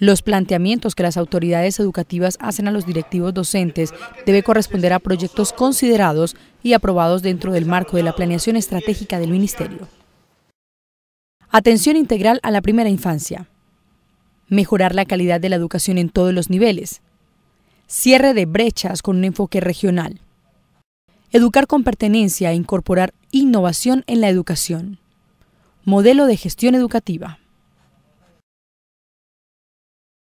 Los planteamientos que las autoridades educativas hacen a los directivos docentes debe corresponder a proyectos considerados y aprobados dentro del marco de la planeación estratégica del Ministerio. Atención integral a la primera infancia. Mejorar la calidad de la educación en todos los niveles. Cierre de brechas con un enfoque regional. Educar con pertenencia e incorporar innovación en la educación. Modelo de gestión educativa.